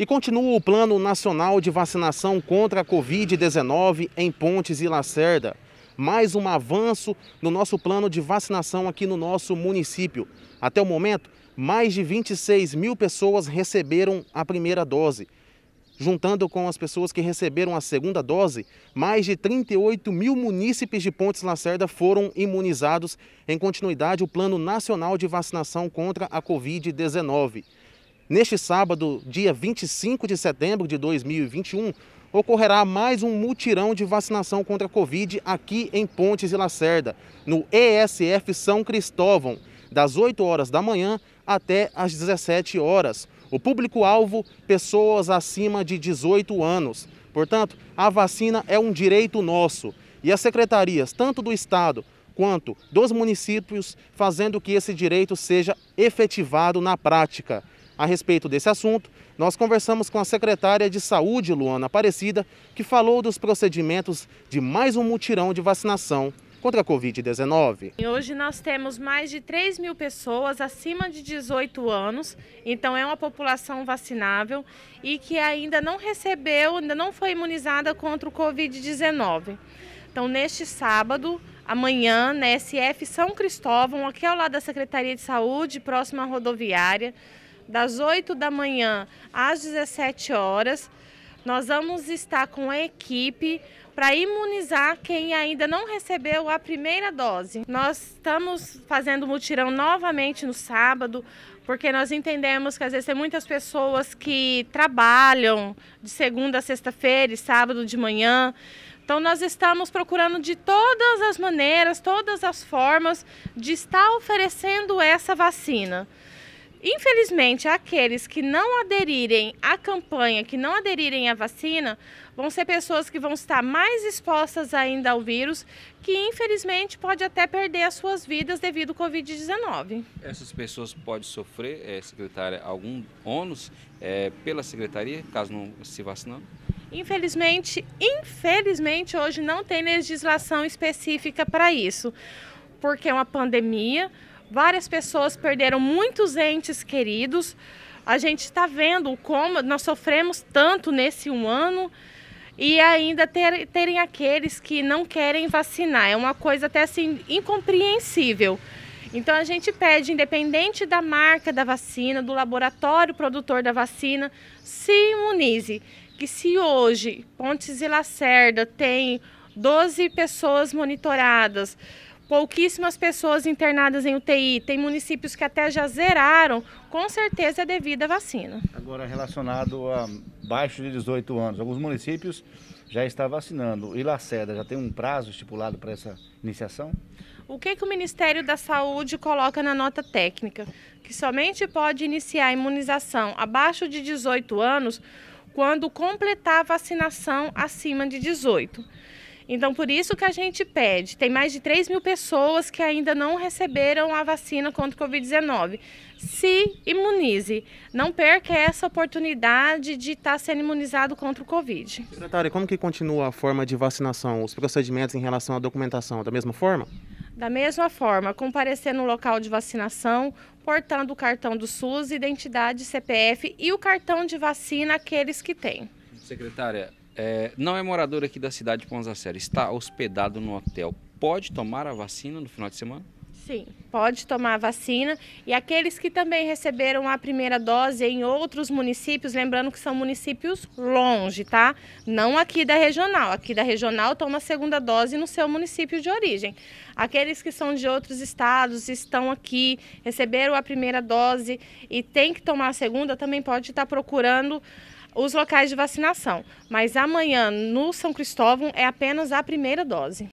E continua o Plano Nacional de Vacinação contra a Covid-19 em Pontes e Lacerda. Mais um avanço no nosso plano de vacinação aqui no nosso município. Até o momento, mais de 26 mil pessoas receberam a primeira dose. Juntando com as pessoas que receberam a segunda dose, mais de 38 mil munícipes de Pontes Lacerda foram imunizados em continuidade o Plano Nacional de Vacinação contra a Covid-19. Neste sábado, dia 25 de setembro de 2021, ocorrerá mais um mutirão de vacinação contra a Covid aqui em Pontes e Lacerda, no ESF São Cristóvão, das 8 horas da manhã até as 17 horas. O público-alvo, pessoas acima de 18 anos. Portanto, a vacina é um direito nosso. E as secretarias, tanto do Estado quanto dos municípios, fazendo que esse direito seja efetivado na prática a respeito desse assunto, nós conversamos com a secretária de Saúde, Luana Aparecida, que falou dos procedimentos de mais um mutirão de vacinação contra a Covid-19. Hoje nós temos mais de 3 mil pessoas acima de 18 anos, então é uma população vacinável e que ainda não recebeu, ainda não foi imunizada contra o Covid-19. Então, neste sábado, amanhã, na SF São Cristóvão, aqui ao lado da Secretaria de Saúde, próxima à rodoviária, das 8 da manhã às 17 horas. Nós vamos estar com a equipe para imunizar quem ainda não recebeu a primeira dose. Nós estamos fazendo mutirão novamente no sábado, porque nós entendemos que às vezes tem muitas pessoas que trabalham de segunda a sexta-feira e sábado de manhã. Então nós estamos procurando de todas as maneiras, todas as formas de estar oferecendo essa vacina. Infelizmente, aqueles que não aderirem à campanha, que não aderirem à vacina, vão ser pessoas que vão estar mais expostas ainda ao vírus, que infelizmente pode até perder as suas vidas devido ao Covid-19. Essas pessoas podem sofrer, é, secretária, algum ônus é, pela secretaria, caso não se vacinando? Infelizmente, infelizmente hoje não tem legislação específica para isso, porque é uma pandemia Várias pessoas perderam muitos entes queridos. A gente está vendo como nós sofremos tanto nesse um ano e ainda ter, terem aqueles que não querem vacinar. É uma coisa até assim incompreensível. Então a gente pede, independente da marca da vacina, do laboratório produtor da vacina, se imunize. Que se hoje Pontes e Lacerda tem 12 pessoas monitoradas, pouquíssimas pessoas internadas em UTI, tem municípios que até já zeraram, com certeza é devido à vacina. Agora, relacionado a baixo de 18 anos, alguns municípios já está vacinando. E Lacerda, já tem um prazo estipulado para essa iniciação? O que, que o Ministério da Saúde coloca na nota técnica? Que somente pode iniciar a imunização abaixo de 18 anos quando completar a vacinação acima de 18. Então, por isso que a gente pede. Tem mais de 3 mil pessoas que ainda não receberam a vacina contra o Covid-19. Se imunize. Não perca essa oportunidade de estar tá sendo imunizado contra o Covid. Secretária, como que continua a forma de vacinação? Os procedimentos em relação à documentação, da mesma forma? Da mesma forma, comparecer no local de vacinação, portando o cartão do SUS, identidade CPF e o cartão de vacina aqueles que têm. Secretária, é, não é morador aqui da cidade de Ponza Sera, está hospedado no hotel, pode tomar a vacina no final de semana? Sim, pode tomar a vacina. E aqueles que também receberam a primeira dose em outros municípios, lembrando que são municípios longe, tá? Não aqui da regional. Aqui da regional toma a segunda dose no seu município de origem. Aqueles que são de outros estados, estão aqui, receberam a primeira dose e tem que tomar a segunda, também pode estar procurando os locais de vacinação. Mas amanhã, no São Cristóvão, é apenas a primeira dose.